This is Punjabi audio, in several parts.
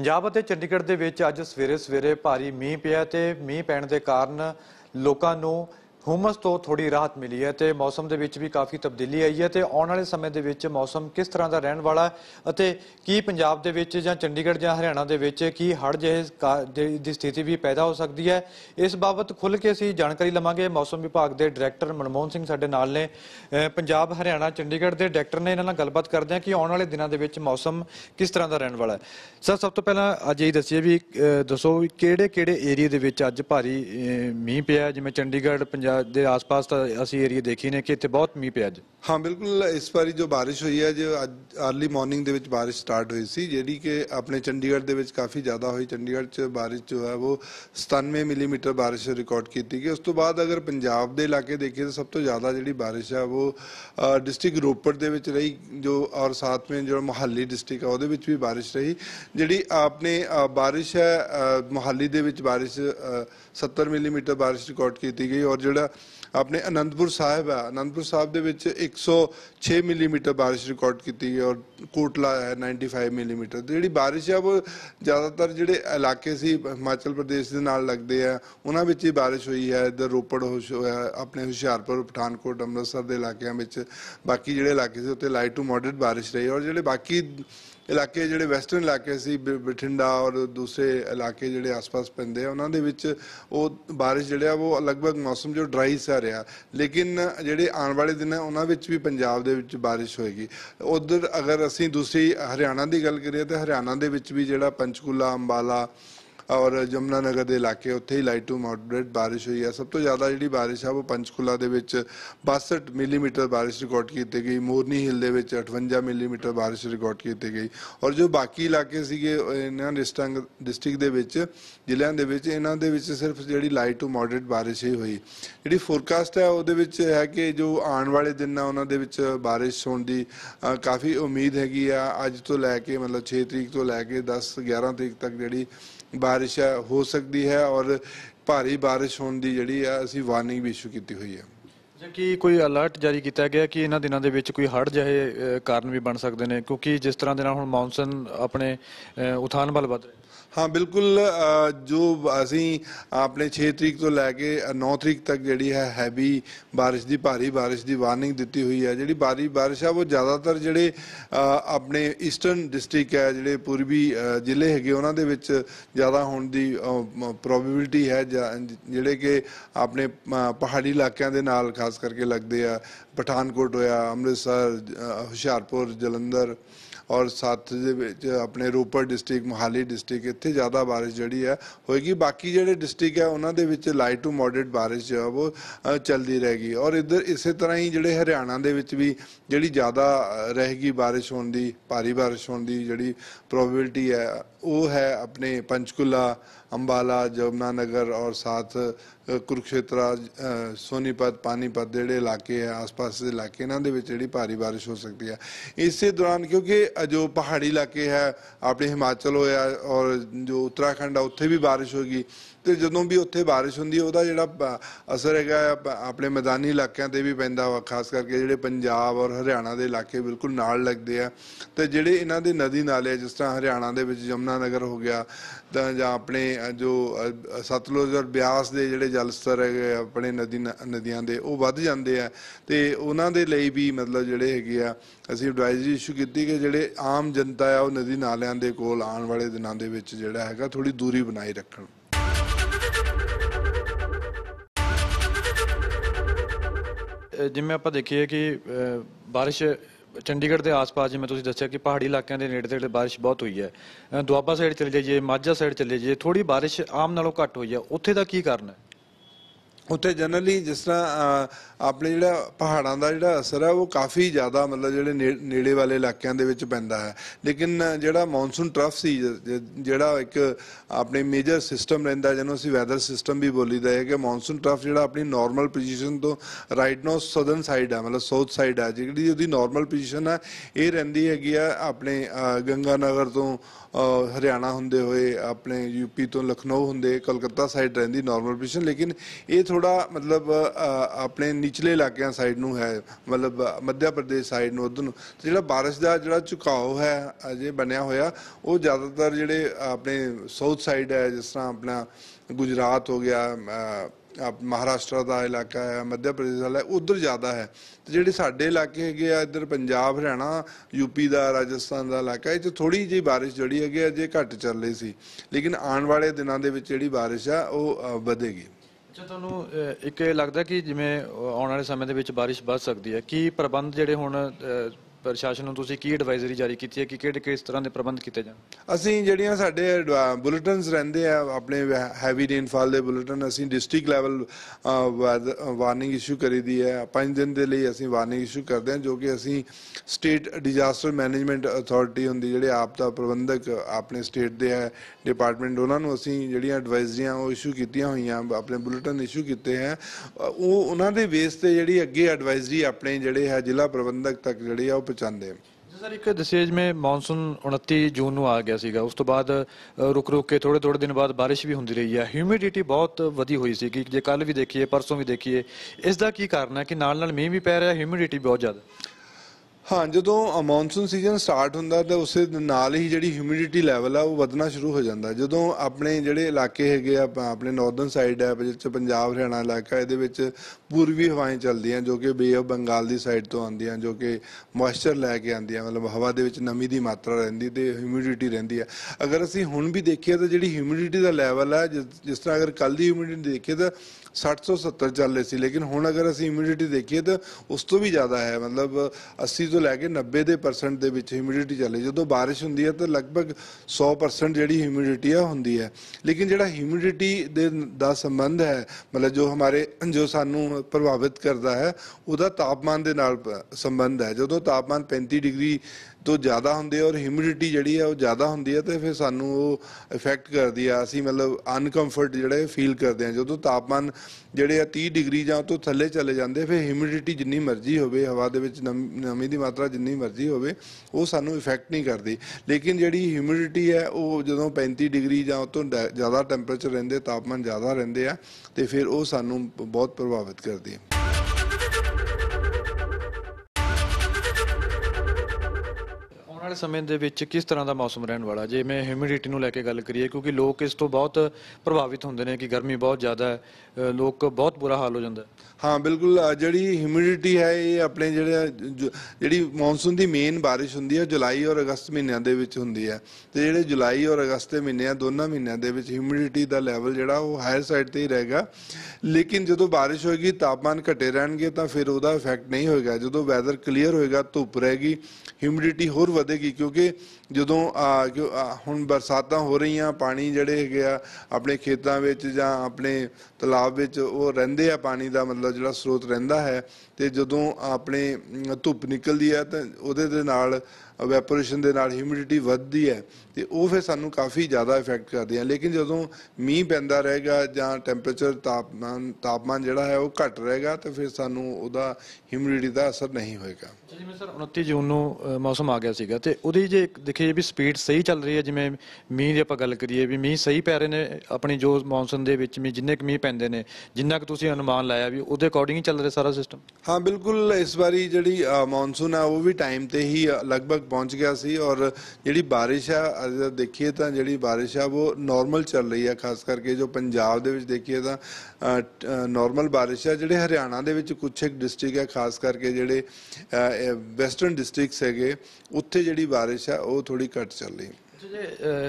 ਪੰਜਾਬ ਅਤੇ ਚੰਡੀਗੜ੍ਹ ਦੇ ਵਿੱਚ ਅੱਜ ਸਵੇਰੇ ਸਵੇਰੇ ਭਾਰੀ ਮੀਂਹ ਪਿਆ ਤੇ ਮੀਂਹ ਪੈਣ ਦੇ ਕਾਰਨ ਲੋਕਾਂ ਨੂੰ ਹਮਸ ਤੋਂ ਥੋੜੀ ਰਾਹਤ ਮਿਲੀ ਹੈ ਤੇ ਮੌਸਮ ਦੇ ਵਿੱਚ ਵੀ ਕਾਫੀ ਤਬਦੀਲੀ ਆਈ ਹੈ ਤੇ ਆਉਣ ਵਾਲੇ ਸਮੇਂ ਦੇ ਵਿੱਚ ਮੌਸਮ ਕਿਸ ਤਰ੍ਹਾਂ ਦਾ ਰਹਿਣ ਵਾਲਾ ਹੈ ਅਤੇ ਕੀ ਪੰਜਾਬ ਦੇ ਵਿੱਚ ਜਾਂ ਚੰਡੀਗੜ੍ਹ ਜਾਂ ਹਰਿਆਣਾ ਦੇ ਵਿੱਚ ਕੀ ਹੜ ਜਿਹੇ ਦੀ ਸਥਿਤੀ ਵੀ ਪੈਦਾ ਹੋ ਸਕਦੀ ਹੈ ਇਸ ਬਾਬਤ ਖੁੱਲ ਕੇ ਅਸੀਂ ਜਾਣਕਾਰੀ ਲਵਾਂਗੇ ਮੌਸਮ ਵਿਭਾਗ ਦੇ ਡਾਇਰੈਕਟਰ ਮਨਮੋਹਨ ਸਿੰਘ ਸਾਡੇ ਨਾਲ ਨੇ ਪੰਜਾਬ ਹਰਿਆਣਾ ਚੰਡੀਗੜ੍ਹ ਦੇ ਡਾਇਰੈਕਟਰ ਨੇ ਇਹਨਾਂ ਨਾਲ ਗੱਲਬਾਤ ਕਰਦੇ ਆ ਕਿ ਆਉਣ ਵਾਲੇ ਦਿਨਾਂ ਦੇ ਵਿੱਚ ਮੌਸਮ ਕਿਸ ਤਰ੍ਹਾਂ ਦਾ ਰਹਿਣ ਵਾਲਾ ਹੈ ਸਰ ਸਭ ਤੋਂ ਪਹਿਲਾਂ ਅੱਜ ਇਹ ਦੱਸਿਓ ਵੀ ਦੱਸੋ ਕਿਹੜੇ ਕਿਹੜੇ ਏਰੀਆ ਦੇ ਵਿੱਚ ਅੱਜ ਭਾਰੀ ਮੀਂਹ ਪਿਆ ਜਿਵੇਂ ਚੰਡੀਗੜ੍ਹ ਦੇ ਆਸ-ਪਾਸ ਤਾਂ ਅਸੀਂ ਏਰੀਆ ਦੇਖੀ ਨੇ ਕਿ ਇੱਥੇ ਬਹੁਤ ਮੀਂਹ ਪਿਆ ਅੱਜ ਹਾਂ ਬਿਲਕੁਲ ਇਸ ਵਾਰੀ ਜੋ بارش ਹੋਈ ਹੈ ਜੋ ਅੱਜ ਅਰਲੀ ਮਾਰਨਿੰਗ ਦੇ ਵਿੱਚ بارش ਸਟਾਰਟ ਹੋਈ ਸੀ ਜਿਹੜੀ ਕਿ ਆਪਣੇ ਚੰਡੀਗੜ੍ਹ ਦੇ ਵਿੱਚ ਕਾਫੀ ਜ਼ਿਆਦਾ ਹੋਈ ਚੰਡੀਗੜ੍ਹ 'ਚ بارش ਜੋ ਹੈ ਉਹ 97 ਮਿਲੀਮੀਟਰ بارش ਰਿਕਾਰਡ ਕੀਤੀ ਗਈ ਉਸ ਤੋਂ ਬਾਅਦ ਅਗਰ ਪੰਜਾਬ ਦੇ ਇਲਾਕੇ ਦੇਖੀਏ ਤਾਂ ਸਭ ਤੋਂ ਜ਼ਿਆਦਾ ਜਿਹੜੀ بارش ਹੈ ਉਹ ਡਿਸਟ੍ਰਿਕਟ ਰੋਪੜ ਦੇ ਵਿੱਚ ਰਹੀ ਜੋ ਔਰ ਸਾਥ ਵਿੱਚ ਜਿਹੜਾ ਮੁਹੱਲੀ ਡਿਸਟ੍ਰਿਕਟ ਹੈ ਉਹਦੇ ਵਿੱਚ ਵੀ بارش ਰਹੀ ਜਿਹੜੀ ਆਪਨੇ بارش ਹੈ ਮੁਹੱਲੀ ਦੇ ਵਿੱਚ بارش 70 ਮਿਲੀਮੀਟਰ بارش ਰਿਕਾਰਡ ਕੀਤੀ ਗਈ ਔਰ ਜਿਹੜਾ ਜਿਹੜਾ ਆਪਣੇ ਅਨੰਦਪੁਰ ਸਾਹਿਬ ਹੈ ਅਨੰਦਪੁਰ ਸਾਹਿਬ ਦੇ ਵਿੱਚ 106 ਮਿਲੀਮੀਟਰ بارش ਰਿਕਾਰਡ ਕੀਤੀ ਹੈ ਔਰ ਕੋਟਲਾ ਹੈ 95 ਮਿਲੀਮੀਟਰ ਜਿਹੜੀ بارش ਹੈ ਉਹ ਜ਼ਿਆਦਾਤਰ ਜਿਹੜੇ ਇਲਾਕੇ ਸੀ ਹਿਮਾਚਲ ਪ੍ਰਦੇਸ਼ ਦੇ ਨਾਲ ਲੱਗਦੇ ਆ ਉਹਨਾਂ ਵਿੱਚ ਹੀ بارش ਹੋਈ ਹੈ ਇਧਰ ਰੋਪੜ ਹੋਇਆ ਆਪਣੇ ਹੁਸ਼ਿਆਰਪੁਰ ਪਠਾਨਕੋਟ ਅੰਮ੍ਰਿਤਸਰ ਦੇ ਇਲਾਕਿਆਂ ਵਿੱਚ ਬਾਕੀ ਜਿਹੜੇ ਇਲਾਕੇ ਸੀ ਉੱਤੇ ਲਾਈਟ ਟੂ ਮੋਡਰੇਟ بارش ਰਹੀ ਔਰ ਜਿਹੜੇ ਬਾਕੀ ਇਲਾਕੇ ਜਿਹੜੇ ਵੈਸਟਰਨ ਇਲਾਕੇ ਸੀ ਬਠਿੰਡਾ ਔਰ ਦੂਸਰੇ ਇਲਾਕੇ ਜਿਹੜੇ ਆਸ-ਪਾਸ ਪੈਂਦੇ ਆ ਉਹਨਾਂ ਦੇ ਵਿੱਚ ਉਹ بارش ਜਿਹੜਿਆ ਉਹ ਲਗਭਗ ਮੌਸਮ ਜੋ ਡਰਾਈ ਸਾ ਰਿਹਾ ਲੇਕਿਨ ਜਿਹੜੇ ਆਉਣ ਵਾਲੇ ਦਿਨ ਉਹਨਾਂ ਵਿੱਚ ਵੀ ਪੰਜਾਬ ਦੇ ਵਿੱਚ بارش ਹੋਏਗੀ ਉਧਰ ਅਗਰ ਅਸੀਂ ਦੂਸਰੀ ਹਰਿਆਣਾ ਦੀ ਗੱਲ ਕਰੀਏ ਤਾਂ ਹਰਿਆਣਾ ਦੇ ਵਿੱਚ ਵੀ ਜਿਹੜਾ ਪੰਚਕੂਲਾ ਅੰਬਾਲਾ ਔਰ ਜਮਨਾ ਨਗਰ ਦੇ ਇਲਾਕੇ ਉੱਥੇ ਹੀ ਲਾਈਟ ਟੂ ਮੋਡਰੇਟ ਬਾਰਿਸ਼ ਹੋਈ ਹੈ ਸਭ ਤੋਂ ਜ਼ਿਆਦਾ ਜਿਹੜੀ ਬਾਰਿਸ਼ ਆ ਉਹ ਪੰਚਕੁਲਾ ਦੇ ਵਿੱਚ 62 ਮਿਲੀਮੀਟਰ ਬਾਰਿਸ਼ ਰਿਕਾਰਡ ਕੀਤੀ ਗਈ ਮੋਰਨੀ ਹਿੱਲ ਦੇ ਵਿੱਚ 58 ਮਿਲੀਮੀਟਰ ਬਾਰਿਸ਼ ਰਿਕਾਰਡ ਕੀਤੀ ਗਈ ਔਰ ਜੋ ਬਾਕੀ ਇਲਾਕੇ ਸੀਗੇ ਇਹਨਾਂ ਡਿਸਟ੍ਰਿਕਟ ਡਿਸਟ੍ਰਿਕਟ ਦੇ ਵਿੱਚ ਜ਼ਿਲ੍ਹਿਆਂ ਦੇ ਵਿੱਚ ਇਹਨਾਂ ਦੇ ਵਿੱਚ ਸਿਰਫ ਜਿਹੜੀ ਲਾਈਟ ਟੂ ਮੋਡਰੇਟ ਬਾਰਿਸ਼ ਹੀ ਹੋਈ ਜਿਹੜੀ ਫੋਰਕਾਸਟ ਹੈ ਉਹਦੇ ਵਿੱਚ ਹੈ ਕਿ ਜੋ ਆਉਣ ਵਾਲੇ ਦਿਨਾਂ ਉਹਨਾਂ ਦੇ ਵਿੱਚ ਬਾਰਿਸ਼ ਹੋਣ ਦੀ ਕਾਫੀ ਉਮੀਦ ਹੈਗੀ ਆ ਅੱਜ ਤੋਂ ਲੈ ਕੇ ਮਤਲਬ 6 ਤਰੀਕ ਤੋਂ ਲੈ ਕੇ 10 11 ਤਰੀਕ ਤੱਕ ਜਿਹੜੀ ਬਾਰਿਸ਼ ਹੈ ਹੋ ਸਕਦੀ ਹੈ ਔਰ ਭਾਰੀ ਬਾਰਿਸ਼ ਹੋਣ ਦੀ ਜਿਹੜੀ ਆ ਅਸੀਂ ਵਾਰਨਿੰਗ ਵੀ ਇਸ਼ੂ ਕੀਤੀ ਹੋਈ ਹੈ ਕਿ ਕੋਈ ਅਲਰਟ ਜਾਰੀ ਕੀਤਾ ਗਿਆ ਕਿ ਇਹਨਾਂ ਦਿਨਾਂ ਦੇ ਵਿੱਚ ਕੋਈ ਹੜ੍ਹ ਜਿਹੇ ਕਾਰਨ ਵੀ ਬਣ ਸਕਦੇ ਨੇ ਕਿਉਂਕਿ ਜਿਸ ਤਰ੍ਹਾਂ ਦੇ ਨਾਲ ਹੁਣ ਮੌਨਸਨ ਆਪਣੇ ਉਥਾਨ ਵੱਲ ਵੱਧ ਰਿਹਾ ਹਾਂ ਬਿਲਕੁਲ ਜੋ ਅਸੀਂ ਆਪਣੇ 6 ਤਰੀਕ ਤੋਂ ਲੈ ਕੇ 9 ਤਰੀਕ ਤੱਕ ਜਿਹੜੀ ਹੈ ਹੈਵੀ بارش ਦੀ ਭਾਰੀ بارش ਦੀ ਵਾਰਨਿੰਗ ਦਿੱਤੀ ਹੋਈ ਹੈ ਜਿਹੜੀ ਭਾਰੀ بارش ਆ ਉਹ ਜ਼ਿਆਦਾਤਰ ਜਿਹੜੇ ਆਪਣੇ ਈਸਟਰਨ ਡਿਸਟ੍ਰਿਕਟ ਹੈ ਜਿਹੜੇ ਪੂਰਬੀ ਜ਼ਿਲ੍ਹੇ ਹੈਗੇ ਉਹਨਾਂ ਦੇ ਵਿੱਚ ਜ਼ਿਆਦਾ ਹੋਣ ਦੀ ਪ੍ਰੋਬੈਬਿਲਟੀ ਹੈ ਜਿਹੜੇ ਕਿ ਆਪਣੇ ਪਹਾੜੀ ਇਲਾਕਿਆਂ ਦੇ ਨਾਲ ਖਾਸ ਕਰਕੇ ਲੱਗਦੇ ਆ ਪਠਾਨਕੋਟ ਹੋਇਆ ਅੰਮ੍ਰਿਤਸਰ ਹੁਸ਼ਿਆਰਪੁਰ ਜਲੰਧਰ ਔਰ ਸਾਥ ਦੇ ਵਿੱਚ ਆਪਣੇ ਰੂਪਰ ਡਿਸਟ੍ਰਿਕਟ ਮੁਹਾਲੀ ਡਿਸਟ੍ਰਿਕਟ ਇੱਥੇ ਜ਼ਿਆਦਾ ਬਾਰਿਸ਼ ਜਿਹੜੀ ਹੈ ਹੋਏਗੀ ਬਾਕੀ ਜਿਹੜੇ ਡਿਸਟ੍ਰਿਕਟ ਹੈ ਉਹਨਾਂ ਦੇ ਵਿੱਚ ਲਾਈਟ ਟੂ ਮੋਡਰੇਟ ਬਾਰਿਸ਼ ਜੋ ਹੈ ਉਹ ਚੱਲਦੀ ਰਹੇਗੀ ਔਰ ਇਧਰ ਇਸੇ ਤਰ੍ਹਾਂ ਹੀ ਜਿਹੜੇ ਹਰਿਆਣਾ ਦੇ ਵਿੱਚ ਵੀ ਜਿਹੜੀ ਜ਼ਿਆਦਾ ਰਹੇਗੀ ਬਾਰਿਸ਼ ਹੋਣ ਦੀ ਭਾਰੀ ਬਾਰਿਸ਼ ਹੋਣ ਦੀ ਜਿਹੜੀ ਪ੍ਰੋਬੈਬਿਲਟੀ ਹੈ ਉਹ ਹੈ ਆਪਣੇ ਪੰਚਕੁਲਾ ਅੰਬਾਲਾ ਜਮਨਾ ਨਗਰ ਔਰ ਸਾਥ ਕੁਰਕਸ਼ੇਤਰਾ ਸੋਨੀਪਤ ਪਾਨੀਪਤ ਜਿਹੜੇ ਇਲਾਕੇ ਆ ਆਸ-ਪਾਸ ਦੇ ਇਲਾਕੇ ਇਹਨਾਂ ਦੇ ਵਿੱਚ ਜਿਹੜੀ ਭਾਰੀ ਬਾਰਿਸ਼ ਹੋ ਸਕਦੀ ਹੈ ਇਸੇ ਦੌਰਾਨ ਕਿਉਂਕਿ ਜੋ ਪਹਾੜੀ ਇਲਾਕੇ ਹੈ ਆਪਣੇ ਹਿਮਾਚਲ ਹੋਇਆ ਔਰ ਜੋ ਉੱਤਰਾਖੰਡ ਆ ਉੱਥੇ ਵੀ بارش ਹੋਗੀ ਤੇ ਜਦੋਂ ਵੀ ਉੱਥੇ بارش ਹੁੰਦੀ ਹੈ ਉਹਦਾ ਜਿਹੜਾ ਅਸਰ ਹੈਗਾ ਆਪਣੇ ਮੈਦਾਨੀ ਇਲਾਕਿਆਂ ਤੇ ਵੀ ਪੈਂਦਾ ਵਾ ਖਾਸ ਕਰਕੇ ਜਿਹੜੇ ਪੰਜਾਬ ਔਰ ਹਰਿਆਣਾ ਦੇ ਇਲਾਕੇ ਬਿਲਕੁਲ ਨਾਲ ਲੱਗਦੇ ਆ ਤੇ ਜਿਹੜੇ ਇਹਨਾਂ ਦੇ ਨਦੀ ਨਾਲੇ ਜਿਸ ਤਰ੍ਹਾਂ ਹਰਿਆਣਾ ਦੇ ਵਿੱਚ ਜਮਨਾ ਨਗਰ ਹੋ ਗਿਆ ਤਾਂ ਜਾਂ ਆਪਣੇ ਜੋ ਸਤਲੁਜ ਔਰ ਬਿਆਸ ਦੇ ਜਿਹੜੇ ਜਲ ਸਤਰ ਹੈਗੇ ਆਪਣੇ ਨਦੀ ਨਦੀਆਂ ਦੇ ਉਹ ਵੱਧ ਜਾਂਦੇ ਆ ਤੇ ਉਹਨਾਂ ਦੇ ਲਈ ਵੀ ਮਤਲਬ ਜਿਹੜੇ ਹੈਗੇ ਆ ਅਸੀਂ ਐਡਵਾਈਜ਼ਰੀ ਇਸ਼ੂ ਕੀਤੀ ਕਿ ਜਿਹੜੇ ਆਮ ਜਨਤਾ ਆ ਉਹ ਨਦੀ ਨਾਲਿਆਂ ਦੇ ਕੋਲ ਆਉਣ ਵਾਲੇ ਦਿਨਾਂ ਦੇ ਵਿੱਚ ਜਿਹੜਾ ਹੈਗਾ ਥੋੜੀ ਦੂਰੀ ਬਣਾਈ ਰੱਖਣ ਜਿਵੇਂ ਆਪਾਂ ਦੇਖੀਏ ਕਿ ਬਾਰਿਸ਼ ਚੰਡੀਗੜ੍ਹ ਦੇ ਆਸ-ਪਾਸ ਜਿਵੇਂ ਤੁਸੀਂ ਦੱਸਿਆ ਕਿ ਪਹਾੜੀ ਇਲਾਕਿਆਂ ਦੇ ਨੇੜੇ ਤੇੜੇ بارش ਬਹੁਤ ਹੋਈ ਹੈ ਦੁਆਬਾ ਸਾਈਡ ਚਲੇ ਜਾਈਏ ਮਾਝਾ ਸਾਈਡ ਚਲੇ ਜਾਈਏ ਥੋੜੀ بارش ਆਮ ਨਾਲੋਂ ਘੱਟ ਹੋਈ ਹੈ ਉੱਥੇ ਦਾ ਕੀ ਕਾਰਨ ਹੈ ਉੱਥੇ ਜਨਰਲੀ ਜਿਸ ਤਰ੍ਹਾਂ ਆਪਣੇ ਜਿਹੜਾ ਪਹਾੜਾਂ ਦਾ ਜਿਹੜਾ ਅਸਰ ਹੈ ਉਹ ਕਾਫੀ ਜ਼ਿਆਦਾ ਮਤਲਬ ਜਿਹੜੇ ਨੇੜੇ ਵਾਲੇ ਇਲਾਕਿਆਂ ਦੇ ਵਿੱਚ ਪੈਂਦਾ ਹੈ ਲੇਕਿਨ ਜਿਹੜਾ ਮੌਨਸੂਨ ਟਰਫ ਸੀ ਜਿਹੜਾ ਇੱਕ ਆਪਣੇ ਮੇਜਰ ਸਿਸਟਮ ਰਹਿੰਦਾ ਜਿਹਨੂੰ ਅਸੀਂ ਵੈਦਰ ਸਿਸਟਮ ਵੀ ਬੋਲੀਦਾ ਹੈ ਕਿ ਮੌਨਸੂਨ ਟਰਫ ਜਿਹੜਾ ਆਪਣੀ ਨਾਰਮਲ ਪੋਜੀਸ਼ਨ ਤੋਂ ਰਾਈਟ ਨੋ ਸਦਰਨ ਸਾਈਡ ਹੈ ਮਤਲਬ ਸਾਊਥ ਸਾਈਡ ਹੈ ਜਿਹੜੀ ਉਹਦੀ ਨਾਰਮਲ ਪੋਜੀਸ਼ਨ ਹੈ ਇਹ ਰਹਿੰਦੀ ਹੈਗੀ ਆ ਆਪਣੇ ਗੰਗਾ ਨਗਰ ਤੋਂ ਹਰਿਆਣਾ ਹੁੰਦੇ ਹੋਏ ਆਪਣੇ ਯੂਪੀ ਤੋਂ ਲਖਨਊ ਹੁੰਦੇ ਕਲਕੱਤਾ ਸਾਈਡ ਰਹਿੰਦੀ ਨਾਰਮਲ ਪੋਜੀਸ਼ਨ ਲੇਕਿਨ ਇਹ ਥੋੜਾ ਮਤਲਬ ਆਪਣੇ ਨੀਚਲੇ ਇਲਾਕਿਆਂ ਸਾਈਡ ਨੂੰ ਹੈ ਮਤਲਬ ਮੱਧ ਪ੍ਰਦੇਸ਼ ਸਾਈਡ ਨੂੰ ਉਧਰ ਨੂੰ ਜਿਹੜਾ بارش ਦਾ ਜਿਹੜਾ ਝੁਕਾਓ ਹੈ ਅਜੇ ਬਣਿਆ ਹੋਇਆ ਉਹ ਜ਼ਿਆਦਾਤਰ ਜਿਹੜੇ ਆਪਣੇ ਸਾਊਥ ਸਾਈਡ ਹੈ ਜਿਸ ਤਰ੍ਹਾਂ ਆਪਣਾ ਗੁਜਰਾਤ ਹੋ ਗਿਆ ਮਹਾਰਾਸ਼ਟਰ ਦਾ ਇਲਾਕਾ ਹੈ ਮੱਧ ਪ੍ਰਦੇਸ਼ ਵਾਲਾ ਉਧਰ ਜ਼ਿਆਦਾ ਹੈ ਤੇ ਜਿਹੜੇ ਸਾਡੇ ਇਲਾਕੇ ਹੈਗੇ ਆ ਇੱਧਰ ਪੰਜਾਬ ਹਰਿਆਣਾ ਯੂਪੀ ਦਾ ਰਾਜਸਥਾਨ ਦਾ ਇਲਾਕਾ ਇਹ ਥੋੜੀ ਜਿਹੀ بارش ਜਿਹੜੀ ਹੈਗੀ ਅਜੇ ਘੱਟ ਚੱਲ ਰਹੀ ਸੀ ਲੇਕਿਨ ਆਉਣ ਵਾਲੇ ਦਿਨਾਂ ਦੇ ਵਿੱਚ ਜਿਹੜੀ بارش ਆ ਉਹ ਵਧੇਗੀ ਅੱਛਾ ਤੁਹਾਨੂੰ ਇੱਕ ਇਹ ਲੱਗਦਾ ਕਿ ਜਿਵੇਂ ਆਉਣ ਵਾਲੇ ਸਮੇਂ ਦੇ ਵਿੱਚ ਬਾਰਿਸ਼ ਵੱਧ ਸਕਦੀ ਹੈ ਕੀ ਪ੍ਰਬੰਧ ਜਿਹੜੇ ਹੁਣ ਪ੍ਰਸ਼ਾਸਨ ਨੂੰ ਤੁਸੀਂ ਕੀ ਐਡਵਾਈਜ਼ਰੀ ਜਾਰੀ ਕੀਤੀ ਹੈ ਕਿ ਕਿਹੜੇ ਕਿਸ ਤਰ੍ਹਾਂ ਦੇ ਪ੍ਰਬੰਧ ਕੀਤੇ ਜਾਣ ਅਸੀਂ ਜਿਹੜੀਆਂ ਸਾਡੇ ਬੁਲੇਟਿਨਸ ਰਹਿੰਦੇ ਆ ਆਪਣੇ ਹੈਵੀ ਰੇਨਫਾਲ ਦੇ ਬੁਲੇਟਿਨ ਅਸੀਂ ਡਿਸਟ੍ਰਿਕਟ ਲੈਵਲ ਵਾਰਨਿੰਗ ਇਸ਼ੂ ਕਰੀਦੀ ਹੈ 5 ਦਿਨ ਦੇ ਲਈ ਅਸੀਂ ਵਾਰਨਿੰਗ ਇਸ਼ੂ ਕਰਦੇ ਹਾਂ ਜੋ ਕਿ ਅਸੀਂ ਸਟੇਟ ਡਿਜ਼ਾਸਟਰ ਮੈਨੇਜਮੈਂਟ ਅਥਾਰਟੀ ਹੁੰਦੀ ਜਿਹੜੇ ਆਪ ਦਾ ਪ੍ਰਬੰਧਕ ਆਪਣੇ ਸਟੇਟ ਦੇ ਹੈ ਡਿਪਾਰਟਮੈਂਟ ਉਹਨਾਂ ਨੂੰ ਅਸੀਂ ਜਿਹੜੀਆਂ ਐਡਵਾਈਜ਼ਰੀਆਂ ਉਹ ਇਸ਼ੂ ਕੀਤੀਆਂ ਹੋਈਆਂ ਆਪਣੇ ਬੁਲੇਟਿਨ ਇਸ਼ੂ ਕੀਤੇ ਹੈ ਉਹ ਉਹਨਾਂ ਦੇ ਬੇਸ ਤੇ ਜਿਹੜੀ ਅੱਗੇ ਐਡਵਾਈਜ਼ਰੀ ਆਪਣੇ ਜਿਹੜੇ ਹੈ ਜ਼ਿਲ੍ਹਾ ਪ੍ਰਬੰਧਕ ਤੱਕ ਜਿਹੜੀ ਆ ਉਹ ਪਹੁੰਚਾਉਂਦੇ ਹਾਂ ਸਰ ਇੱਕ ਦੱਸਿਆ ਜਿਵੇਂ ਮੌਨਸੂਨ 29 ਜੂਨ ਨੂੰ ਆ ਗਿਆ ਸੀਗਾ ਉਸ ਤੋਂ ਬਾਅਦ ਰੁਕ ਰੁਕ ਕੇ ਥੋੜੇ ਥੋੜੇ ਦਿਨ ਬਾਅਦ بارش ਵੀ ਹੁੰਦੀ ਰਹੀ ਹੈ ਹਿਊਮਿਡਿਟੀ ਬਹੁਤ ਵਧੀ ਹੋਈ ਸੀ ਕਿ ਜੇ ਕੱਲ ਵੀ ਦੇਖੀਏ ਪਰਸੋਂ ਵੀ ਦੇਖੀਏ ਇਸ ਦਾ ਕੀ ਕਾਰਨ ਹੈ ਕਿ ਨਾਲ ਨਾਲ ਮੀਂਹ ਵੀ ਪੈ ਰਿਹਾ ਹਿਊਮਿਡਿਟੀ ਬਹੁਤ ਜ਼ਿਆਦਾ ਹਾਂ ਜਦੋਂ ਮੌਨਸੂਨ ਸੀਜ਼ਨ ਸਟਾਰਟ ਹੁੰਦਾ ਤਾਂ ਉਸੇ ਨਾਲ ਹੀ ਜਿਹੜੀ ਹਿਊਮਿਡਿਟੀ ਲੈਵਲ ਆ ਉਹ ਵਧਣਾ ਸ਼ੁਰੂ ਹੋ ਜਾਂਦਾ ਜਦੋਂ ਆਪਣੇ ਜਿਹੜੇ ਇਲਾਕੇ ਹੈਗੇ ਆ ਆਪਣੇ ਨਾਰਥਰਨ ਸਾਈਡ ਹੈ ਚ ਪੰਜਾਬ ਹਰਿਆਣਾ ਇਲਾਕਾ ਇਹਦੇ ਵਿੱਚ ਪੂਰਬੀ ਹਵਾਵਾਂ ਚੱਲਦੀਆਂ ਜੋ ਕਿ ਬੇ ਆਫ ਬੰਗਾਲ ਦੀ ਸਾਈਡ ਤੋਂ ਆਉਂਦੀਆਂ ਜੋ ਕਿ ਮੌਇਸਚਰ ਲੈ ਕੇ ਆਉਂਦੀਆਂ ਮਤਲਬ ਹਵਾ ਦੇ ਵਿੱਚ ਨਮੀ ਦੀ ਮਾਤਰਾ ਰਹਿੰਦੀ ਤੇ ਹਿਊਮਿਡਿਟੀ ਰਹਿੰਦੀ ਆ ਅਗਰ ਅਸੀਂ ਹੁਣ ਵੀ ਦੇਖੀਏ ਤਾਂ ਜਿਹੜੀ ਹਿਊਮਿਡਿਟੀ ਦਾ ਲੈਵਲ ਆ ਜਿਸ ਤਰ੍ਹਾਂ ਅਗਰ ਕੱਲ ਦੀ ਹਿਊਮਿਡਿਟੀ ਦੇਖੀਏ ਤਾਂ 60 70 ਚੱਲ ਰਹੀ ਸੀ ਲੇਕਿਨ ਹੁਣ ਅਗਰ ਅਸੀਂ ਹਿਊਮਿਡਿਟੀ ਦੇਖੀਏ ਤਾਂ ਉਸ ਤੋਂ ਵੀ ਜ਼ਿਆਦਾ ਹੈ ਮਤਲਬ 80 ਤੋਂ ਤੋਂ ਲੈ ਕੇ 90 ਦੇ ਪਰਸੈਂਟ ਦੇ ਵਿੱਚ ਹਿਊਮਿਡਿਟੀ ਚੱਲੇ ਜਦੋਂ بارش ਹੁੰਦੀ ਹੈ ਤਾਂ ਲਗਭਗ 100% ਜਿਹੜੀ ਹਿਊਮਿਡਿਟੀ ਆ ਹੁੰਦੀ ਹੈ ਲੇਕਿਨ ਜਿਹੜਾ ਹਿਊਮਿਡਿਟੀ ਦੇ ਦਾ ਸੰਬੰਧ ਹੈ ਮਤਲਬ ਜੋ ਹਮਾਰੇ ਜੋ ਸਾਨੂੰ ਪ੍ਰਭਾਵਿਤ ਕਰਦਾ ਹੈ ਉਹਦਾ ਤਾਪਮਾਨ ਦੇ ਨਾਲ ਸੰਬੰਧ ਹੈ ਜਦੋਂ ਤਾਪਮਾਨ 35 ਡਿਗਰੀ ਤੋਂ ਜ਼ਿਆਦਾ ਹੁੰਦੀ ਹੈ ਔਰ ਹਿਊਮਿਡਿਟੀ ਜਿਹੜੀ ਹੈ ਉਹ ਜ਼ਿਆਦਾ ਹੁੰਦੀ ਹੈ ਤੇ ਫਿਰ ਸਾਨੂੰ ਉਹ ਇਫੈਕਟ ਕਰਦੀ ਆ ਅਸੀਂ ਮਤਲਬ ਅਨਕੰਫਰਟ ਜਿਹੜੇ ਫੀਲ ਕਰਦੇ ਆ ਜਦੋਂ ਤਾਪਮਾਨ ਜਿਹੜੇ ਆ 30 ਡਿਗਰੀ ਜਾਂ ਤੋਂ ਥੱਲੇ ਚਲੇ ਜਾਂਦੇ ਫਿਰ ਹਿਊਮਿਡਿਟੀ ਜਿੰਨੀ ਮਰਜ਼ੀ ਹੋਵੇ ਹਵਾ ਦੇ ਵਿੱਚ ਨਮੀ ਦੀ ਮਾਤਰਾ ਜਿੰਨੀ ਮਰਜ਼ੀ ਹੋਵੇ ਉਹ ਸਾਨੂੰ ਇਫੈਕਟ ਨਹੀਂ ਕਰਦੀ ਲੇਕਿਨ ਜਿਹੜੀ ਹਿਊਮਿਡਿਟੀ ਹੈ ਉਹ ਜਦੋਂ 35 ਡਿਗਰੀ ਜਾਂ ਤੋਂ ਜ਼ਿਆਦਾ ਟੈਂਪਰੇਚਰ ਰਹਿੰਦੇ ਤਾਪਮਾਨ ਜ਼ਿਆਦਾ ਰਹਿੰਦੇ ਆ ਤੇ ਫਿਰ ਉਹ ਸਾਨੂੰ ਬਹੁਤ ਪ੍ਰਭਾਵਿਤ ਕਰਦੀ ਹੈ ਵਾਲੇ ਸਮੇਂ ਦੇ ਵਿੱਚ ਕਿਸ ਤਰ੍ਹਾਂ ਦਾ ਮੌਸਮ ਰਹਿਣ ਵਾਲਾ ਜੇ ਮੈਂ ਹਿਊਮਿਡਿਟੀ ਨੂੰ ਲੈ ਕੇ ਗੱਲ ਕਰੀਏ ਕਿਉਂਕਿ ਲੋਕ ਇਸ ਤੋਂ ਬਹੁਤ ਪ੍ਰਭਾਵਿਤ ਹੁੰਦੇ ਨੇ ਕਿ ਗਰਮੀ ਬਹੁਤ ਜ਼ਿਆਦਾ ਹੈ ਲੋਕ ਬਹੁਤ ਬੁਰਾ ਹਾਲ ਹੋ ਜਾਂਦਾ ਹੈ ਹਾਂ ਬਿਲਕੁਲ ਜਿਹੜੀ ਹਿਊਮਿਡਿਟੀ ਹੈ ਇਹ ਆਪਣੇ ਜਿਹੜਾ ਜਿਹੜੀ ਮੌਨਸੂਨ ਦੀ ਮੇਨ ਬਾਰਿਸ਼ ਹੁੰਦੀ ਹੈ ਜੁਲਾਈ ਔਰ ਅਗਸਤ ਮਹੀਨਿਆਂ ਦੇ ਵਿੱਚ ਹੁੰਦੀ ਹੈ ਤੇ ਜਿਹੜੇ ਜੁਲਾਈ ਔਰ ਅਗਸਤ ਦੇ ਮਹੀਨਿਆਂ ਦੋਨਾਂ ਮਹੀਨਿਆਂ ਦੇ ਵਿੱਚ ਹਿਊਮਿਡਿਟੀ ਦਾ ਲੈਵਲ ਜਿਹੜਾ ਉਹ ਹਾਇਰ ਸਾਈਡ ਤੇ ਹੀ ਰਹੇਗਾ ਲੇਕਿਨ ਜਦੋਂ ਬਾਰਿਸ਼ ਹੋਏਗੀ ਤਾਪਮਾਨ ਘਟੇ ਰਹਿਣਗੇ ਤਾਂ ਫਿਰ ਉਹਦਾ ਇਫੈਕਟ ਨਹੀਂ ਹੋਏਗਾ ਜਦੋਂ ਵੈਦਰ ਕਲੀਅਰ ਹੋਏਗਾ ਧੁੱਪ ਰਹੇਗੀ ਹਿਊਮਿਡਿਟੀ ਹੋਰ ਵਧੇਗੀ ਕਿਉਂਕਿ ਜਦੋਂ ਹੁਣ ਬਰਸਾਤਾਂ ਹੋ ਰਹੀਆਂ ਪਾਣੀ ਜਿਹੜੇ ਹੈਗੇ ਆ ਆਪਣੇ ਖੇਤਾਂ ਵਿੱਚ ਜਾਂ ਆਪਣੇ ਤਲਾਬ ਵਿੱਚ ਉਹ ਰਹਿੰਦੇ ਆ ਪਾਣੀ ਦਾ ਮਤਲਬ ਜਿਹੜਾ ਸਰੋਤ ਰਹਿੰਦਾ ਹੈ ਤੇ ਜਦੋਂ ਆਪਣੇ ਧੁੱਪ ਨਿਕਲਦੀ ਆ ਤਾਂ ਉਹਦੇ ਦੇ ਨਾਲ ਵੈਪੋਰੇਸ਼ਨ ਦੇ ਨਾਲ ਹਿਊਮਿਡਿਟੀ ਵੱਧਦੀ ਹੈ ਤੇ ਉਹ ਫਿਰ ਸਾਨੂੰ ਕਾਫੀ ਜ਼ਿਆਦਾ ਇਫੈਕਟ ਕਰਦੇ ਆ ਲੇਕਿਨ ਜਦੋਂ ਮੀਂਹ ਪੈਂਦਾ ਰਹੇਗਾ ਜਾਂ ਟੈਂਪਰੇਚਰ ਤਾਪਮਾਨ ਤਾਪਮਾਨ ਜਿਹੜਾ ਹੈ ਉਹ ਘਟ ਰਹੇਗਾ ਤੇ ਫਿਰ ਸਾਨੂੰ ਉਹਦਾ ਹਿਊਮਿਡਿਟੀ ਦਾ ਅਸਰ ਨਹੀਂ ਹੋਏਗਾ ਜਿਵੇਂ ਸਰ 29 ਜੂਨ ਨੂੰ ਮੌਸਮ ਆ ਗਿਆ ਸੀਗਾ ਤੇ ਉਹਦੀ ਜੇ ਦੇਖੀਏ ਵੀ ਸਪੀਡ ਸਹੀ ਚੱਲ ਰਹੀ ਹੈ ਜਿਵੇਂ ਮੀਂਹ ਦੀ ਆਪਾਂ ਗੱਲ ਕਰੀਏ ਵੀ ਮੀਂਹ ਸਹੀ ਪੈ ਰਹੇ ਨੇ ਆਪਣੀ ਜੋ ਮੌਨਸੂਨ ਦੇ ਵਿੱਚ ਮੀਂਹ ਜਿੰਨੇ ਕੁ ਮੀਂਹ ਪੈਂਦੇ ਨੇ ਜਿੰਨਾ ਕੁ ਤੁਸੀਂ ਅਨੁਮਾਨ ਲਾਇਆ ਵੀ ਉਹਦੇ ਅਕੋਰਡਿੰਗ ਹੀ ਚੱਲ ਰਿਹਾ ਸਾਰਾ ਸਿਸਟਮ ਹਾਂ ਬਿਲਕੁਲ ਇਸ ਵਾਰੀ ਜਿਹੜੀ ਮੌਨਸੂਨ ਆ ਉਹ ਵੀ ਟਾਈਮ ਤੇ ਹੀ ਲਗਭਗ ਪਹੁੰਚ ਗਿਆ ਸੀ ਔਰ ਜਿਹੜੀ ਬਾਰਿਸ਼ ਆ ਦੇਖੀਏ ਤਾਂ ਜਿਹੜੀ ਬਾਰਿਸ਼ ਆ ਉਹ ਨਾਰਮਲ ਚੱਲ ਰਹੀ ਆ ਖਾਸ ਕਰਕੇ ਜੋ ਪੰਜਾਬ ਦੇ ਵਿੱਚ ਦੇਖੀਏ ਤਾਂ ਨਾਰਮਲ ਬਾਰਿਸ਼ ਆ ਜਿਹੜੇ ਹਰਿਆਣਾ ਦੇ ਵਿੱਚ ਕੁਝ ਇੱਕ ਡਿਸਟ੍ਰਿਕਟ ਆ ਖਾਸ ਕਰਕੇ ਜਿਹੜੇ ਵੈਸਟਰਨ ਡਿਸਟ੍ਰਿਕਟਸ ਹੈਗੇ ਉੱਥੇ ਜਿਹੜੀ ਬਾਰਿਸ਼ ਆ ਉਹ ਥੋੜੀ ਘੱਟ ਚੱਲ ਰਹੀ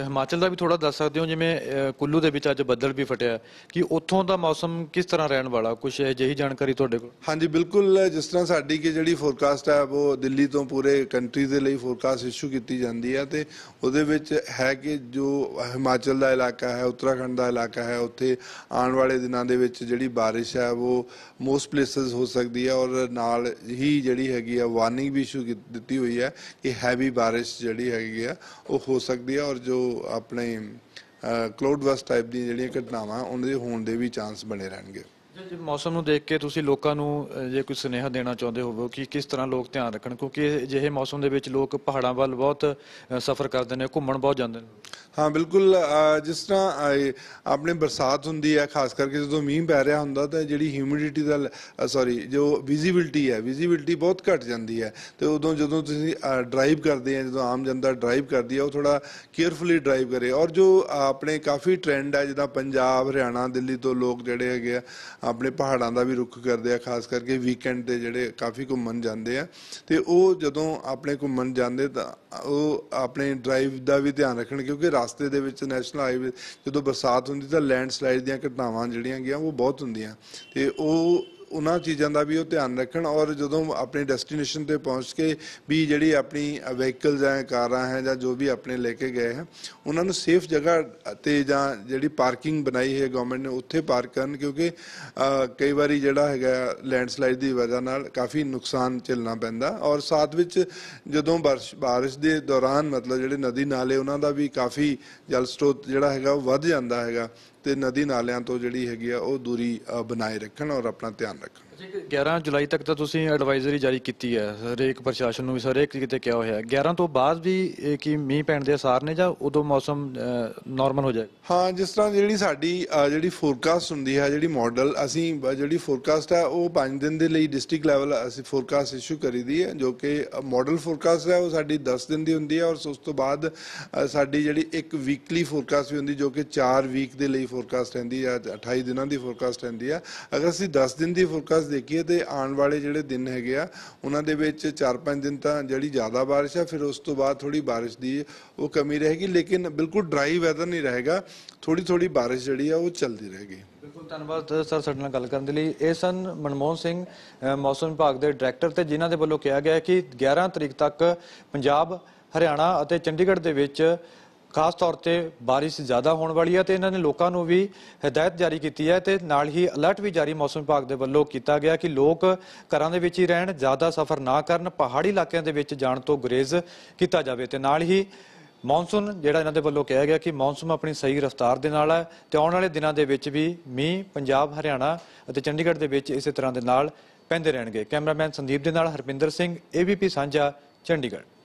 ਹਿਮਾਚਲ ਦਾ ਵੀ ਥੋੜਾ ਦੱਸ ਸਕਦੇ ਹੋ ਜਿਵੇਂ ਕੁੱਲੂ ਦੇ ਵਿੱਚ ਅੱਜ ਬੱਦਲ ਵੀ ਫਟਿਆ ਕਿ ਉੱਥੋਂ ਦਾ ਮੌਸਮ ਕਿਸ ਤਰ੍ਹਾਂ ਰਹਿਣ ਵਾਲਾ ਕੁਝ ਅਜਿਹੀ ਜਾਣਕਾਰੀ ਤੁਹਾਡੇ ਕੋਲ ਹਾਂਜੀ ਬਿਲਕੁਲ ਜਿਸ ਤਰ੍ਹਾਂ ਸਾਡੀ ਕਿ ਜਿਹੜੀ ਫੋਰਕਾਸਟ ਹੈ ਉਹ ਦਿੱਲੀ ਤੋਂ ਪੂਰੇ ਕੰਟਰੀ ਦੇ ਲਈ ਫੋਰਕਾਸਟ ਇਸ਼ੂ ਕੀਤੀ ਜਾਂਦੀ ਹੈ ਤੇ ਉਹਦੇ ਵਿੱਚ ਹੈ ਕਿ ਜੋ ਹਿਮਾਚਲ ਦਾ ਇਲਾਕਾ ਹੈ ਉੱਤਰਾਖੰਡ ਦਾ ਇਲਾਕਾ ਹੈ ਉੱਥੇ ਆਉਣ ਵਾਲੇ ਦਿਨਾਂ ਦੇ ਵਿੱਚ ਜਿਹੜੀ ਬਾਰਿਸ਼ ਹੈ ਉਹ ਮੋਸਟ ਪਲੇਸਸ ਹੋ ਸਕਦੀ ਹੈ ਔਰ ਨਾਲ ਹੀ ਜਿਹੜੀ ਹੈਗੀ ਆ ਵਾਰਨਿੰਗ ਵੀ ਇਸ਼ੂ ਦਿੱਤੀ ਹੋਈ ਹੈ ਕਿ ਹੈਵੀ ਬਾਰਿਸ਼ ਜਿਹੜੀ ਹੈਗੀ ਆ ਉਹ ਹੋ ਸਕਦੀ ਸਕਦੀ ਹੈ ਔਰ ਜੋ ਆਪਣੇ ਕਲਾਉਡ ਵਸ ਟਾਈਪ ਦੀ ਜਿਹੜੀਆਂ ਘਟਨਾਵਾਂ ਉਹਨਾਂ ਦੇ ਹੋਣ ਦੇ ਵੀ ਚਾਂਸ ਬਣੇ ਰਹਿਣਗੇ ਜੇ ਮੌਸਮ ਨੂੰ ਦੇਖ ਕੇ ਤੁਸੀਂ ਲੋਕਾਂ ਨੂੰ ਜੇ ਕੋਈ ਸੁਨੇਹਾ ਦੇਣਾ ਚਾਹੁੰਦੇ ਹੋਵੋ ਕਿ ਕਿਸ ਤਰ੍ਹਾਂ ਲੋਕ ਧਿਆਨ ਰੱਖਣ ਕਿਉਂਕਿ ਅਜਿਹੇ ਮੌਸਮ ਦੇ ਵਿੱਚ ਲੋਕ ਪਹਾੜਾਂ ਵੱਲ ਬਹੁਤ ਸਫ਼ਰ ਕਰਦੇ ਨੇ ਘੁੰਮਣ ਬਹੁਤ ਜਾਂਦੇ ਨੇ ਹਾਂ ਬਿਲਕੁਲ ਜਿਸ ਤਰ੍ਹਾਂ ਆਪਣੇ ਬਰਸਾਤ ਹੁੰਦੀ ਹੈ ਖਾਸ ਕਰਕੇ ਜਦੋਂ ਮੀਂਹ ਪੈ ਰਿਹਾ ਹੁੰਦਾ ਤਾਂ ਜਿਹੜੀ ਹਿਊਮਿਡਿਟੀ ਦਾ ਸੌਰੀ ਜੋ ਵਿਜ਼ਿਬਿਲਟੀ ਹੈ ਵਿਜ਼ਿਬਿਲਟੀ ਬਹੁਤ ਘਟ ਜਾਂਦੀ ਹੈ ਤੇ ਉਦੋਂ ਜਦੋਂ ਤੁਸੀਂ ਡਰਾਈਵ ਕਰਦੇ ਆ ਜਦੋਂ ਆਮ ਜਨਤਾ ਡਰਾਈਵ ਕਰਦੀ ਹੈ ਉਹ ਥੋੜਾ ਕੇਅਰਫੁਲੀ ਡਰਾਈਵ ਕਰੇ ਔਰ ਜੋ ਆਪਣੇ ਕਾਫੀ ਟ੍ਰੈਂਡ ਹੈ ਜਿੱਦਾਂ ਪੰਜਾਬ ਹਰਿਆਣਾ ਦਿੱਲੀ ਤੋਂ ਲੋਕ ਜਿਹੜੇ ਹੈਗੇ ਆ ਆਪਣੇ ਪਹਾੜਾਂ ਦਾ ਵੀ ਰੁੱਖ ਕਰਦੇ ਆ ਖਾਸ ਕਰਕੇ ਵੀਕਐਂਡ ਤੇ ਜਿਹੜੇ ਕਾਫੀ ਘੁੰਮਣ ਜਾਂਦੇ ਆ ਤੇ ਉਹ ਜਦੋਂ ਆਪਣੇ ਘੁੰਮਣ ਜਾਂਦੇ ਤਾਂ ਉਹ ਆਪਣੇ ਡਰਾਈਵ ਦਾ ਵੀ ਧਿਆਨ ਰੱਖਣ ਕਿਉਂਕਿ ਰਸਤੇ ਦੇ ਵਿੱਚ ਨੈਸ਼ਨਲ ਹਾਈਵੇ ਜਦੋਂ ਬਰਸਾਤ ਹੁੰਦੀ ਤਾਂ ਲੈਂਡਸਲਾਈਡ ਦੀਆਂ ਘਟਨਾਵਾਂ ਜਿਹੜੀਆਂ ਗਿਆ ਉਹ ਬਹੁਤ ਹੁੰਦੀਆਂ ਤੇ ਉਹ ਉਹਨਾਂ ਚੀਜ਼ਾਂ ਦਾ ਵੀ ਉਹ ਧਿਆਨ ਰੱਖਣ ਔਰ ਜਦੋਂ ਆਪਣੀ ਡੈਸਟੀਨੇਸ਼ਨ ਤੇ ਪਹੁੰਚ ਕੇ ਵੀ ਜਿਹੜੀ ਆਪਣੀ ਵਹੀਕਲਸ ਐ ਕਾਰਾਂ ਹੈ ਜਾਂ ਜੋ ਵੀ ਆਪਣੇ ਲੈ ਕੇ ਗਏ ਹਨ ਉਹਨਾਂ ਨੂੰ ਸੇਫ ਜਗ੍ਹਾ ਤੇ ਜਾਂ ਜਿਹੜੀ ਪਾਰਕਿੰਗ ਬਣਾਈ ਹੈ ਗਵਰਨਮੈਂਟ ਨੇ ਉੱਥੇ ਪਾਰਕ ਕਰਨ ਕਿਉਂਕਿ ਕਈ ਵਾਰੀ ਜਿਹੜਾ ਹੈਗਾ ਲੈਂਡਸਲਾਈਡ ਦੀ ਵਜ੍ਹਾ ਨਾਲ ਕਾਫੀ ਨੁਕਸਾਨ ਚਿਲਣਾ ਪੈਂਦਾ ਔਰ ਸਾਥ ਵਿੱਚ ਜਦੋਂ ਬਾਰਿਸ਼ ਦੇ ਦੌਰਾਨ ਮਤਲਬ ਜਿਹੜੇ ਨਦੀ ਨਾਲੇ ਉਹਨਾਂ ਦਾ ਵੀ ਕਾਫੀ ਜਲ ਸਰੋਤ ਜਿਹੜਾ ਹੈਗਾ ਉਹ ਵੱਧ ਜਾਂਦਾ ਹੈਗਾ ਤੇ ਨਦੀ ਨਾਲਿਆਂ ਤੋਂ ਜਿਹੜੀ ਹੈਗੀ ਆ ਉਹ ਦੂਰੀ ਬਣਾਏ ਰੱਖਣ ਔਰ ਆਪਣਾ ਧਿਆਨ ਰੱਖਣ 11 ਜੁਲਾਈ ਤੱਕ ਤਾਂ ਤੁਸੀਂ ਐਡਵਾਈਜ਼ਰੀ ਜਾਰੀ ਕੀਤੀ ਹੈ ਹਰੇਕ ਪ੍ਰਸ਼ਾਸਨ ਨੂੰ ਵੀ ਹਰੇਕ ਕਿਤੇ ਕਿਹਾ ਹੋਇਆ 11 ਤੋਂ ਬਾਅਦ ਵੀ ਕੀ ਮੀਂਹ ਪੈਣ ਦੇ ਅਸਾਰ ਨੇ ਜਾਂ ਉਦੋਂ ਮੌਸਮ ਨਾਰਮਲ ਹੋ ਜਾਏਗਾ ਹਾਂ ਜਿਸ ਤਰ੍ਹਾਂ ਜਿਹੜੀ ਸਾਡੀ ਜਿਹੜੀ ਫੋਰਕਾਸਟ ਹੁੰਦੀ ਹੈ ਜਿਹੜੀ ਮਾਡਲ ਅਸੀਂ ਜਿਹੜੀ ਫੋਰਕਾਸਟ ਹੈ ਉਹ 5 ਦਿਨ ਦੇ ਲਈ ਡਿਸਟ੍ਰਿਕਟ ਲੈਵਲ ਅਸੀਂ ਫੋਰਕਾਸਟ ਇਸ਼ੂ ਕਰੀਦੀ ਹੈ ਜੋ ਕਿ ਮਾਡਲ ਫੋਰਕਾਸਟ ਹੈ ਉਹ ਸਾਡੀ 10 ਦਿਨ ਦੀ ਹੁੰਦੀ ਹੈ ਔਰ ਉਸ ਤੋਂ ਬਾਅਦ ਸਾਡੀ ਜਿਹੜੀ ਇੱਕ ਵੀਕਲੀ ਫੋਰਕਾਸਟ ਵੀ ਹੁੰਦੀ ਜੋ ਕਿ 4 ਵੀਕ ਦੇ ਲਈ ਫੋਰਕਾਸਟ ਰਹਿੰਦੀ ਹੈ 28 ਦਿਨਾਂ ਦੀ ਫੋਰਕਾਸਟ ਰਹਿੰਦੀ ਹੈ ਅਗਰ ਅਸੀਂ 10 ਦਿਨ ਦੀ ਫੋਰਕਾਸਟ ਦੇਖੀਏ ਤੇ ਆਉਣ ਵਾਲੇ ਜਿਹੜੇ ਦਿਨ ਹੈਗੇ ਆ ਉਹਨਾਂ ਦੇ ਵਿੱਚ 4-5 ਦਿਨ ਤਾਂ ਜਿਹੜੀ ਜ਼ਿਆਦਾ بارش ਆ ਫਿਰ ਉਸ ਤੋਂ ਬਾਅਦ ਥੋੜੀ بارش ਦੀ ਉਹ ਕਮੀ ਰਹੇਗੀ ਲੇਕਿਨ ਬਿਲਕੁਲ ਡਰਾਈ ਵੈਦਰ ਨਹੀਂ ਰਹੇਗਾ ਥੋੜੀ ਥੋੜੀ بارش ਜਿਹੜੀ ਆ ਉਹ ਚੱਲਦੀ ਰਹੇਗੀ ਬਿਲਕੁਲ ਧੰਨਵਾਦ ਸਰ ਸਾਡੇ ਨਾਲ ਗੱਲ ਕਰਨ ਦੇ ਲਈ ਇਹ ਸਨ ਮਨਮੋਹਨ ਸਿੰਘ ਮੌਸਮ ਵਿਭਾਗ ਦੇ ਡਾਇਰੈਕਟਰ ਤੇ ਜਿਨ੍ਹਾਂ ਦੇ ਵੱਲੋਂ ਕਿਹਾ ਗਿਆ ਕਿ 11 ਤਰੀਕ ਤੱਕ ਪੰਜਾਬ ਹਰਿਆਣਾ ਅਤੇ ਚੰਡੀਗੜ੍ਹ ਦੇ ਵਿੱਚ ਖਾਸ ਤੌਰ ਤੇ بارش ਜ਼ਿਆਦਾ ਹੋਣ ਵਾਲੀ ਹੈ ਤੇ ਇਹਨਾਂ ਨੇ ਲੋਕਾਂ ਨੂੰ ਵੀ ਹਦਾਇਤ ਜਾਰੀ ਕੀਤੀ ਹੈ ਤੇ ਨਾਲ ਹੀ ਅਲਰਟ ਵੀ ਜਾਰੀ ਮੌਸਮ ਵਿਭਾਗ ਦੇ ਵੱਲੋਂ ਕੀਤਾ ਗਿਆ ਕਿ ਲੋਕ ਘਰਾਂ ਦੇ ਵਿੱਚ ਹੀ ਰਹਿਣ ਜ਼ਿਆਦਾ ਸਫ਼ਰ ਨਾ ਕਰਨ ਪਹਾੜੀ ਇਲਾਕਿਆਂ ਦੇ ਵਿੱਚ ਜਾਣ ਤੋਂ ਗੁਰੇਜ਼ ਕੀਤਾ ਜਾਵੇ ਤੇ ਨਾਲ ਹੀ ਮੌਨਸੂਨ ਜਿਹੜਾ ਇਹਨਾਂ ਦੇ ਵੱਲੋਂ ਕਿਹਾ ਗਿਆ ਕਿ ਮੌਨਸੂਨ ਆਪਣੀ ਸਹੀ ਰਫ਼ਤਾਰ ਦੇ ਨਾਲ ਹੈ ਤੇ ਆਉਣ ਵਾਲੇ ਦਿਨਾਂ ਦੇ ਵਿੱਚ ਵੀ ਮੀਂਹ ਪੰਜਾਬ ਹਰਿਆਣਾ ਅਤੇ ਚੰਡੀਗੜ੍ਹ ਦੇ ਵਿੱਚ ਇਸੇ ਤਰ੍ਹਾਂ ਦੇ ਨਾਲ ਪੈਂਦੇ ਰਹਿਣਗੇ ਕੈਮਰਾਮੈਨ ਸੰਦੀਪ ਦੇ ਨਾਲ ਹਰਪਿੰਦਰ ਸਿੰਘ ਏਬੀਪੀ ਸਾਂਝਾ ਚੰਡੀਗੜ੍ਹ